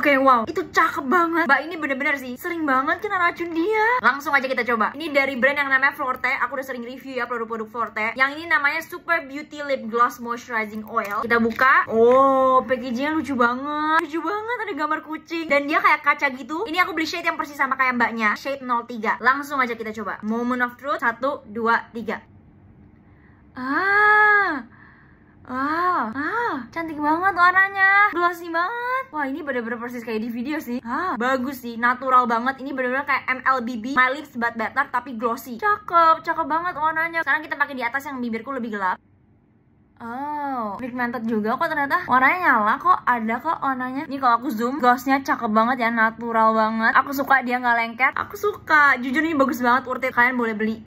Oke, okay, wow. Itu cakep banget. Mbak ini bener-bener sih sering banget kena racun dia. Langsung aja kita coba. Ini dari brand yang namanya Forte. Aku udah sering review ya produk-produk Forte. Yang ini namanya Super Beauty Lip Gloss Moisturizing Oil. Kita buka. Oh, packagingnya lucu banget. Lucu banget ada gambar kucing dan dia kayak kaca gitu. Ini aku beli shade yang persis sama kayak mbaknya, shade 03. Langsung aja kita coba. Moment of truth 1 2 3. Ah, cantik banget warnanya glossy banget wah ini bener-bener persis kayak di video sih ah bagus sih natural banget ini bener-bener kayak MLBB my lips but better tapi glossy cakep cakep banget warnanya sekarang kita pakai di atas yang bibirku lebih gelap Oh, pigmented juga kok ternyata Warnanya nyala kok, ada kok warnanya Ini kalau aku zoom, glossnya cakep banget ya Natural banget, aku suka dia nggak lengket Aku suka, jujur ini bagus banget Urtit, kalian boleh beli